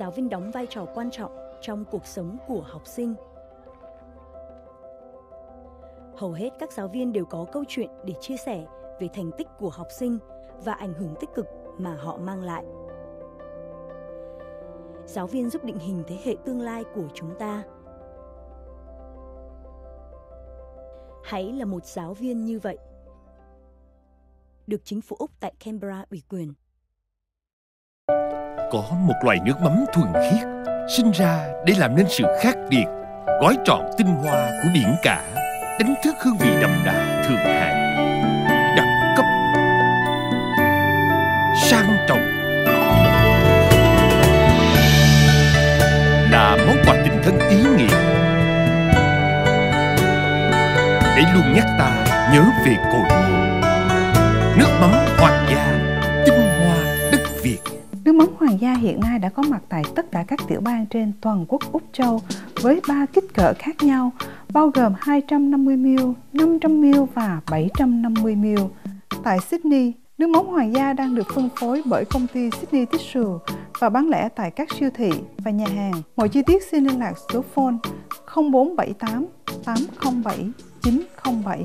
giáo viên đóng vai trò quan trọng trong cuộc sống của học sinh. Hầu hết các giáo viên đều có câu chuyện để chia sẻ về thành tích của học sinh và ảnh hưởng tích cực mà họ mang lại. Giáo viên giúp định hình thế hệ tương lai của chúng ta. Hãy là một giáo viên như vậy. Được chính phủ Úc tại Canberra ủy quyền. Có một loài nước mắm thuần khiết Sinh ra để làm nên sự khác biệt Gói trọn tinh hoa của biển cả Đánh thức hương vị đậm đà thường hạng Đẳng cấp Sang trọng Là món quà tình thân ý nghĩa Để luôn nhắc ta nhớ về cội Nước mắm hoa Nha hiện nay đã có mặt tại tất cả các tiểu bang trên toàn quốc Úc Châu với ba kích cỡ khác nhau, bao gồm 250ml, 500ml và 750ml. Tại Sydney, nước mắm hoàng gia đang được phân phối bởi công ty Sydney Tissue và bán lẻ tại các siêu thị và nhà hàng. Mọi chi tiết xin liên lạc số phone 0478 807 907.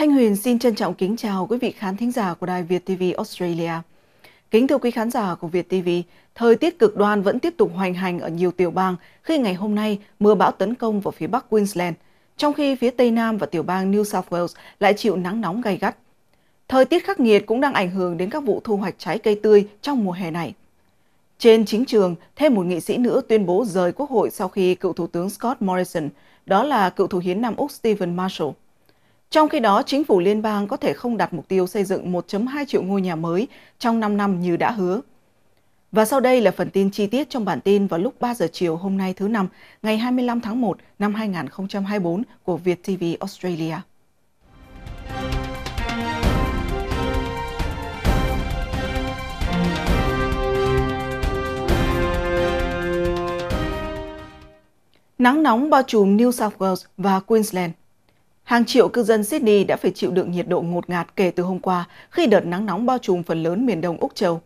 Thanh Huyền xin trân trọng kính chào quý vị khán thính giả của Đài Việt TV Australia. Kính thưa quý khán giả của Việt TV, thời tiết cực đoan vẫn tiếp tục hoành hành ở nhiều tiểu bang khi ngày hôm nay mưa bão tấn công vào phía bắc Queensland, trong khi phía tây nam và tiểu bang New South Wales lại chịu nắng nóng gay gắt. Thời tiết khắc nghiệt cũng đang ảnh hưởng đến các vụ thu hoạch trái cây tươi trong mùa hè này. Trên chính trường, thêm một nghị sĩ nữa tuyên bố rời quốc hội sau khi cựu Thủ tướng Scott Morrison, đó là cựu Thủ hiến Nam Úc Stephen Marshall. Trong khi đó, chính phủ liên bang có thể không đặt mục tiêu xây dựng 1.2 triệu ngôi nhà mới trong 5 năm như đã hứa. Và sau đây là phần tin chi tiết trong bản tin vào lúc 3 giờ chiều hôm nay thứ năm, ngày 25 tháng 1 năm 2024 của Việt TV Australia. Nắng nóng bao trùm New South Wales và Queensland Hàng triệu cư dân Sydney đã phải chịu đựng nhiệt độ ngột ngạt kể từ hôm qua khi đợt nắng nóng bao trùm phần lớn miền đông Úc Châu.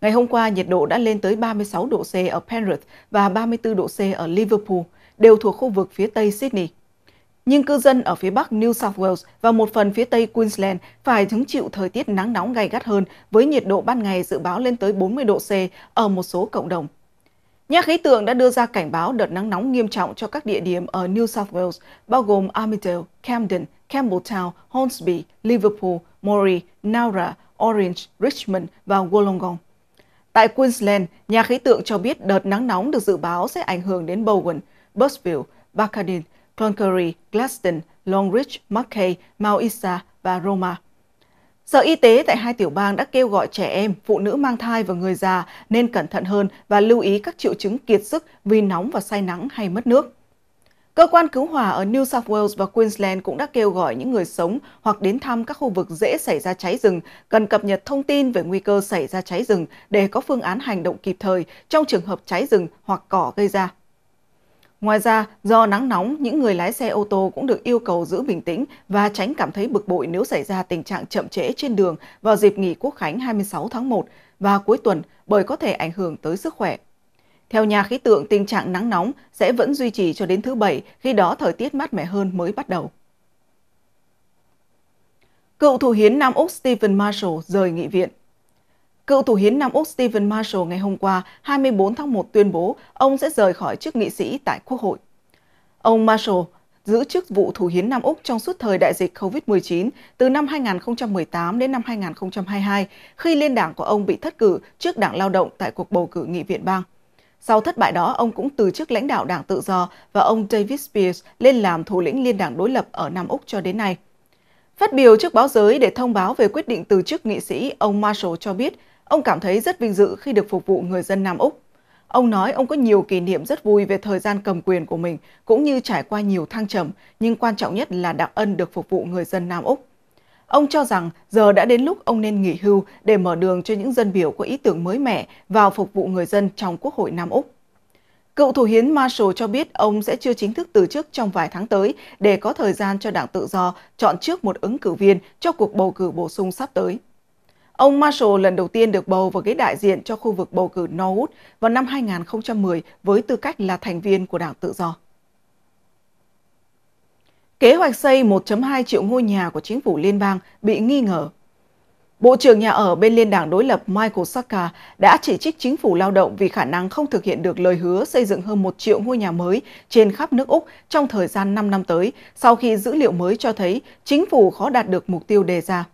Ngày hôm qua, nhiệt độ đã lên tới 36 độ C ở Penrith và 34 độ C ở Liverpool, đều thuộc khu vực phía tây Sydney. Nhưng cư dân ở phía bắc New South Wales và một phần phía tây Queensland phải hứng chịu thời tiết nắng nóng gay gắt hơn với nhiệt độ ban ngày dự báo lên tới 40 độ C ở một số cộng đồng. Nhà khí tượng đã đưa ra cảnh báo đợt nắng nóng nghiêm trọng cho các địa điểm ở New South Wales, bao gồm Armidale, Camden, Campbelltown, Hornsby, Liverpool, Moree, Nowra, Orange, Richmond và Wollongong. Tại Queensland, nhà khí tượng cho biết đợt nắng nóng được dự báo sẽ ảnh hưởng đến Bowen, Bursville, Barcaldine, Cloncurry, Gladstone, Longreach, Mackay, Mount Isa và Roma. Sở Y tế tại hai tiểu bang đã kêu gọi trẻ em, phụ nữ mang thai và người già nên cẩn thận hơn và lưu ý các triệu chứng kiệt sức vì nóng và say nắng hay mất nước. Cơ quan cứu hỏa ở New South Wales và Queensland cũng đã kêu gọi những người sống hoặc đến thăm các khu vực dễ xảy ra cháy rừng cần cập nhật thông tin về nguy cơ xảy ra cháy rừng để có phương án hành động kịp thời trong trường hợp cháy rừng hoặc cỏ gây ra. Ngoài ra, do nắng nóng, những người lái xe ô tô cũng được yêu cầu giữ bình tĩnh và tránh cảm thấy bực bội nếu xảy ra tình trạng chậm trễ trên đường vào dịp nghỉ Quốc khánh 26 tháng 1 và cuối tuần bởi có thể ảnh hưởng tới sức khỏe. Theo nhà khí tượng, tình trạng nắng nóng sẽ vẫn duy trì cho đến thứ Bảy, khi đó thời tiết mát mẻ hơn mới bắt đầu. Cựu thủ hiến Nam Úc Stephen Marshall rời nghị viện Cựu thủ hiến Nam Úc Stephen Marshall ngày hôm qua 24 tháng 1 tuyên bố ông sẽ rời khỏi chức nghị sĩ tại Quốc hội. Ông Marshall giữ chức vụ thủ hiến Nam Úc trong suốt thời đại dịch COVID-19 từ năm 2018 đến năm 2022 khi liên đảng của ông bị thất cử trước đảng lao động tại cuộc bầu cử nghị viện bang. Sau thất bại đó, ông cũng từ chức lãnh đạo đảng tự do và ông David Spears lên làm thủ lĩnh liên đảng đối lập ở Nam Úc cho đến nay. Phát biểu trước báo giới để thông báo về quyết định từ chức nghị sĩ, ông Marshall cho biết Ông cảm thấy rất vinh dự khi được phục vụ người dân Nam Úc. Ông nói ông có nhiều kỷ niệm rất vui về thời gian cầm quyền của mình, cũng như trải qua nhiều thăng trầm, nhưng quan trọng nhất là đặc ân được phục vụ người dân Nam Úc. Ông cho rằng giờ đã đến lúc ông nên nghỉ hưu để mở đường cho những dân biểu có ý tưởng mới mẻ vào phục vụ người dân trong Quốc hội Nam Úc. Cựu thủ hiến Marshall cho biết ông sẽ chưa chính thức từ chức trong vài tháng tới để có thời gian cho Đảng Tự Do chọn trước một ứng cử viên cho cuộc bầu cử bổ sung sắp tới. Ông Marshall lần đầu tiên được bầu vào ghế đại diện cho khu vực bầu cử Norwood vào năm 2010 với tư cách là thành viên của Đảng Tự do. Kế hoạch xây 1.2 triệu ngôi nhà của chính phủ liên bang bị nghi ngờ. Bộ trưởng nhà ở bên liên đảng đối lập Michael Saka đã chỉ trích chính phủ lao động vì khả năng không thực hiện được lời hứa xây dựng hơn 1 triệu ngôi nhà mới trên khắp nước Úc trong thời gian 5 năm tới, sau khi dữ liệu mới cho thấy chính phủ khó đạt được mục tiêu đề ra.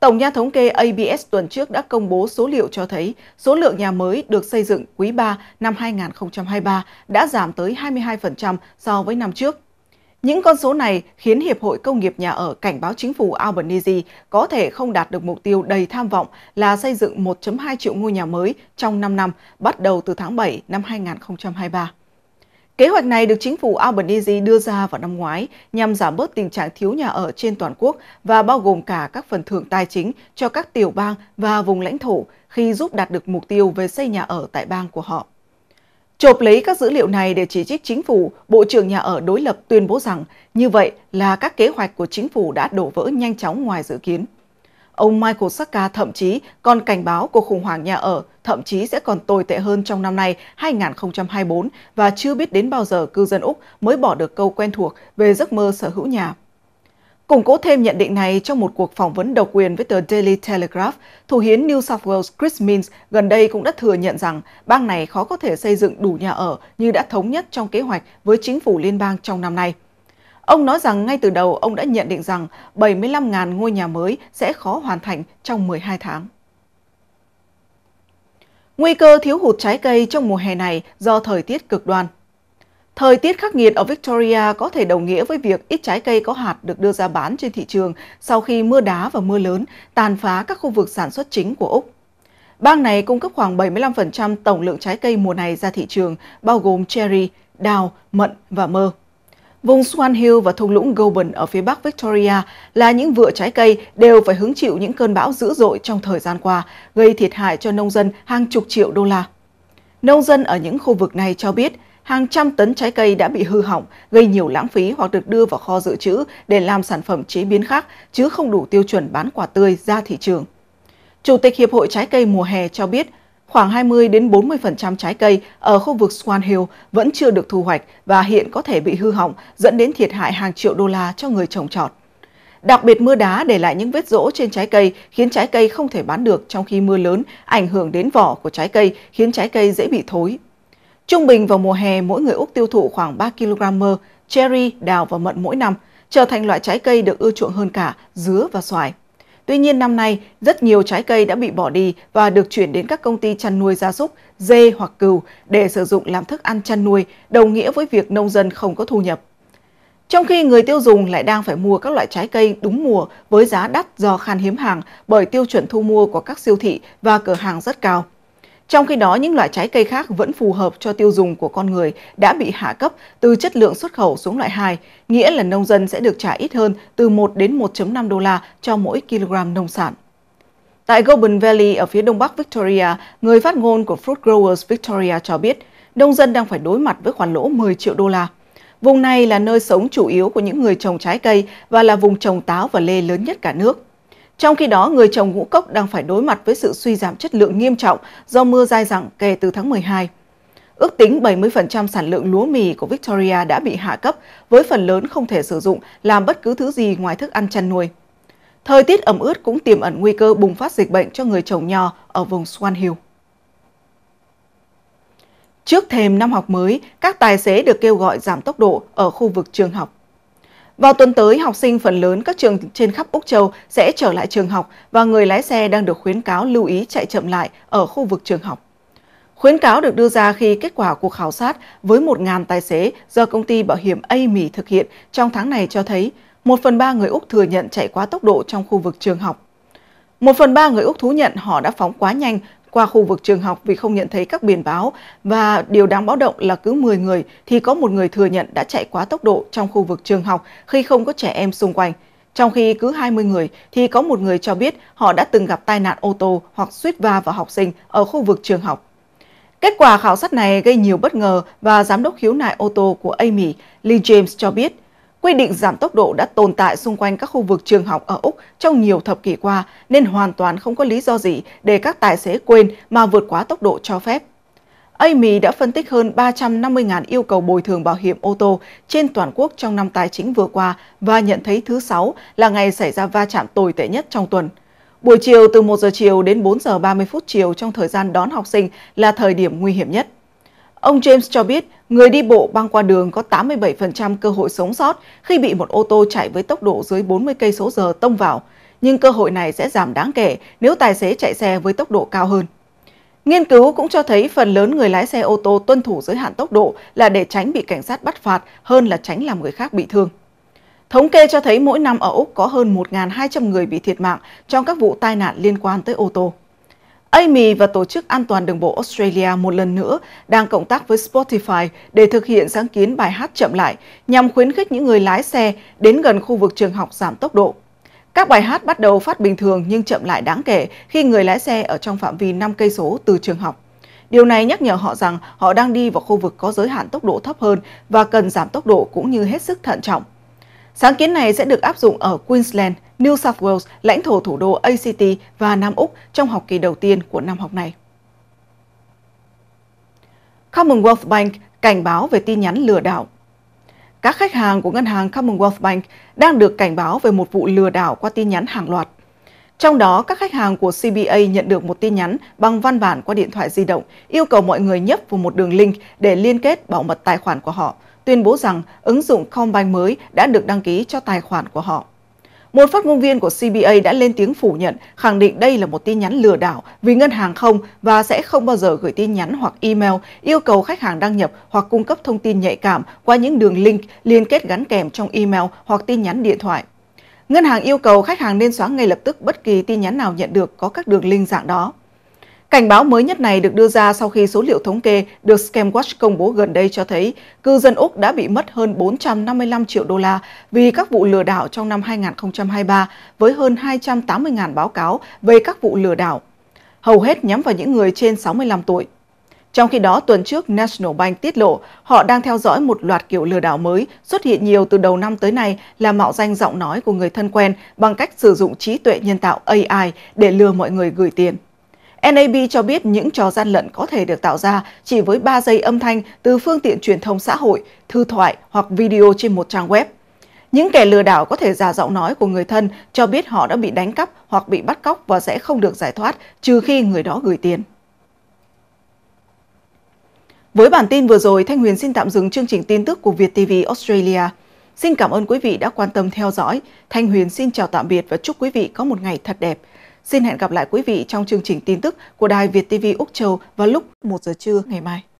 Tổng nhà thống kê ABS tuần trước đã công bố số liệu cho thấy số lượng nhà mới được xây dựng quý 3 năm 2023 đã giảm tới 22% so với năm trước. Những con số này khiến Hiệp hội Công nghiệp Nhà ở cảnh báo chính phủ Albanese có thể không đạt được mục tiêu đầy tham vọng là xây dựng 1.2 triệu ngôi nhà mới trong 5 năm bắt đầu từ tháng 7 năm 2023. Kế hoạch này được chính phủ Albanese đưa ra vào năm ngoái nhằm giảm bớt tình trạng thiếu nhà ở trên toàn quốc và bao gồm cả các phần thưởng tài chính cho các tiểu bang và vùng lãnh thổ khi giúp đạt được mục tiêu về xây nhà ở tại bang của họ. Chộp lấy các dữ liệu này để chỉ trích chính phủ, Bộ trưởng Nhà ở đối lập tuyên bố rằng như vậy là các kế hoạch của chính phủ đã đổ vỡ nhanh chóng ngoài dự kiến. Ông Michael Saka thậm chí còn cảnh báo cuộc khủng hoảng nhà ở thậm chí sẽ còn tồi tệ hơn trong năm nay 2024 và chưa biết đến bao giờ cư dân Úc mới bỏ được câu quen thuộc về giấc mơ sở hữu nhà. Củng cố thêm nhận định này trong một cuộc phỏng vấn độc quyền với tờ Daily Telegraph, thủ hiến New South Wales Chris Minns gần đây cũng đã thừa nhận rằng bang này khó có thể xây dựng đủ nhà ở như đã thống nhất trong kế hoạch với chính phủ liên bang trong năm nay. Ông nói rằng ngay từ đầu ông đã nhận định rằng 75.000 ngôi nhà mới sẽ khó hoàn thành trong 12 tháng. Nguy cơ thiếu hụt trái cây trong mùa hè này do thời tiết cực đoan. Thời tiết khắc nghiệt ở Victoria có thể đồng nghĩa với việc ít trái cây có hạt được đưa ra bán trên thị trường sau khi mưa đá và mưa lớn tàn phá các khu vực sản xuất chính của Úc. Bang này cung cấp khoảng 75% tổng lượng trái cây mùa này ra thị trường, bao gồm cherry, đào, mận và mơ. Vùng Swan Hill và thung lũng Goulburn ở phía bắc Victoria là những vựa trái cây đều phải hứng chịu những cơn bão dữ dội trong thời gian qua, gây thiệt hại cho nông dân hàng chục triệu đô la. Nông dân ở những khu vực này cho biết hàng trăm tấn trái cây đã bị hư hỏng, gây nhiều lãng phí hoặc được đưa vào kho dự trữ để làm sản phẩm chế biến khác, chứ không đủ tiêu chuẩn bán quả tươi ra thị trường. Chủ tịch Hiệp hội Trái cây mùa hè cho biết, khoảng 20 đến 40% trái cây ở khu vực Swan Hill vẫn chưa được thu hoạch và hiện có thể bị hư hỏng, dẫn đến thiệt hại hàng triệu đô la cho người trồng trọt. Đặc biệt mưa đá để lại những vết rỗ trên trái cây khiến trái cây không thể bán được trong khi mưa lớn ảnh hưởng đến vỏ của trái cây khiến trái cây dễ bị thối. Trung bình vào mùa hè, mỗi người Úc tiêu thụ khoảng 3 kg mơ, cherry, đào và mận mỗi năm, trở thành loại trái cây được ưa chuộng hơn cả dứa và xoài. Tuy nhiên năm nay, rất nhiều trái cây đã bị bỏ đi và được chuyển đến các công ty chăn nuôi gia súc, dê hoặc cừu để sử dụng làm thức ăn chăn nuôi, đồng nghĩa với việc nông dân không có thu nhập. Trong khi người tiêu dùng lại đang phải mua các loại trái cây đúng mùa với giá đắt do khan hiếm hàng bởi tiêu chuẩn thu mua của các siêu thị và cửa hàng rất cao. Trong khi đó, những loại trái cây khác vẫn phù hợp cho tiêu dùng của con người đã bị hạ cấp từ chất lượng xuất khẩu xuống loại 2, nghĩa là nông dân sẽ được trả ít hơn từ 1 đến 1.5 đô la cho mỗi kg nông sản. Tại Golden Valley ở phía đông bắc Victoria, người phát ngôn của Fruit Growers Victoria cho biết, nông dân đang phải đối mặt với khoản lỗ 10 triệu đô la. Vùng này là nơi sống chủ yếu của những người trồng trái cây và là vùng trồng táo và lê lớn nhất cả nước. Trong khi đó, người trồng ngũ cốc đang phải đối mặt với sự suy giảm chất lượng nghiêm trọng do mưa dai dẳng kể từ tháng 12. Ước tính 70% sản lượng lúa mì của Victoria đã bị hạ cấp, với phần lớn không thể sử dụng làm bất cứ thứ gì ngoài thức ăn chăn nuôi. Thời tiết ẩm ướt cũng tiềm ẩn nguy cơ bùng phát dịch bệnh cho người trồng nho ở vùng Swan Hill. Trước thềm năm học mới, các tài xế được kêu gọi giảm tốc độ ở khu vực trường học. Vào tuần tới, học sinh phần lớn các trường trên khắp Úc Châu sẽ trở lại trường học và người lái xe đang được khuyến cáo lưu ý chạy chậm lại ở khu vực trường học. Khuyến cáo được đưa ra khi kết quả cuộc khảo sát với 1.000 tài xế do công ty bảo hiểm Amy thực hiện trong tháng này cho thấy 1 phần 3 người Úc thừa nhận chạy quá tốc độ trong khu vực trường học. 1 phần 3 người Úc thú nhận họ đã phóng quá nhanh qua khu vực trường học vì không nhận thấy các biển báo và điều đáng báo động là cứ 10 người thì có một người thừa nhận đã chạy quá tốc độ trong khu vực trường học khi không có trẻ em xung quanh. Trong khi cứ 20 người thì có một người cho biết họ đã từng gặp tai nạn ô tô hoặc suýt va vào học sinh ở khu vực trường học. Kết quả khảo sát này gây nhiều bất ngờ và giám đốc khiếu nại ô tô của Amy, Lee James cho biết Quy định giảm tốc độ đã tồn tại xung quanh các khu vực trường học ở Úc trong nhiều thập kỷ qua nên hoàn toàn không có lý do gì để các tài xế quên mà vượt quá tốc độ cho phép. Amy đã phân tích hơn 350.000 yêu cầu bồi thường bảo hiểm ô tô trên toàn quốc trong năm tài chính vừa qua và nhận thấy thứ Sáu là ngày xảy ra va chạm tồi tệ nhất trong tuần. Buổi chiều từ 1 giờ chiều đến 4 giờ 30 phút chiều trong thời gian đón học sinh là thời điểm nguy hiểm nhất. Ông James cho biết, người đi bộ băng qua đường có 87% cơ hội sống sót khi bị một ô tô chạy với tốc độ dưới 40 cây số giờ tông vào, nhưng cơ hội này sẽ giảm đáng kể nếu tài xế chạy xe với tốc độ cao hơn. Nghiên cứu cũng cho thấy phần lớn người lái xe ô tô tuân thủ giới hạn tốc độ là để tránh bị cảnh sát bắt phạt hơn là tránh làm người khác bị thương. Thống kê cho thấy mỗi năm ở Úc có hơn 1.200 người bị thiệt mạng trong các vụ tai nạn liên quan tới ô tô. Amy và Tổ chức An toàn Đường bộ Australia một lần nữa đang cộng tác với Spotify để thực hiện sáng kiến bài hát chậm lại nhằm khuyến khích những người lái xe đến gần khu vực trường học giảm tốc độ. Các bài hát bắt đầu phát bình thường nhưng chậm lại đáng kể khi người lái xe ở trong phạm vi 5 cây số từ trường học. Điều này nhắc nhở họ rằng họ đang đi vào khu vực có giới hạn tốc độ thấp hơn và cần giảm tốc độ cũng như hết sức thận trọng. Sáng kiến này sẽ được áp dụng ở Queensland, New South Wales, lãnh thổ thủ đô ACT và Nam Úc trong học kỳ đầu tiên của năm học này. Commonwealth Bank cảnh báo về tin nhắn lừa đảo. Các khách hàng của ngân hàng Commonwealth Bank đang được cảnh báo về một vụ lừa đảo qua tin nhắn hàng loạt. Trong đó, các khách hàng của CBA nhận được một tin nhắn bằng văn bản qua điện thoại di động yêu cầu mọi người nhấp vào một đường link để liên kết bảo mật tài khoản của họ, tuyên bố rằng ứng dụng Combine mới đã được đăng ký cho tài khoản của họ. Một phát ngôn viên của CBA đã lên tiếng phủ nhận, khẳng định đây là một tin nhắn lừa đảo vì ngân hàng không và sẽ không bao giờ gửi tin nhắn hoặc email yêu cầu khách hàng đăng nhập hoặc cung cấp thông tin nhạy cảm qua những đường link liên kết gắn kèm trong email hoặc tin nhắn điện thoại. Ngân hàng yêu cầu khách hàng nên xóa ngay lập tức bất kỳ tin nhắn nào nhận được có các đường link dạng đó. Cảnh báo mới nhất này được đưa ra sau khi số liệu thống kê được Scamwatch công bố gần đây cho thấy cư dân Úc đã bị mất hơn 455 triệu đô la vì các vụ lừa đảo trong năm 2023 với hơn 280.000 báo cáo về các vụ lừa đảo, hầu hết nhắm vào những người trên 65 tuổi. Trong khi đó, tuần trước, National Bank tiết lộ họ đang theo dõi một loạt kiểu lừa đảo mới xuất hiện nhiều từ đầu năm tới nay là mạo danh giọng nói của người thân quen bằng cách sử dụng trí tuệ nhân tạo AI để lừa mọi người gửi tiền. NAB cho biết những trò gian lận có thể được tạo ra chỉ với 3 giây âm thanh từ phương tiện truyền thông xã hội, thư thoại hoặc video trên một trang web. Những kẻ lừa đảo có thể giả giọng nói của người thân cho biết họ đã bị đánh cắp hoặc bị bắt cóc và sẽ không được giải thoát trừ khi người đó gửi tiền. Với bản tin vừa rồi, Thanh Huyền xin tạm dừng chương trình tin tức của Việt TV Australia. Xin cảm ơn quý vị đã quan tâm theo dõi. Thanh Huyền xin chào tạm biệt và chúc quý vị có một ngày thật đẹp. Xin hẹn gặp lại quý vị trong chương trình tin tức của Đài Việt TV Úc Châu vào lúc 1 giờ trưa ngày mai.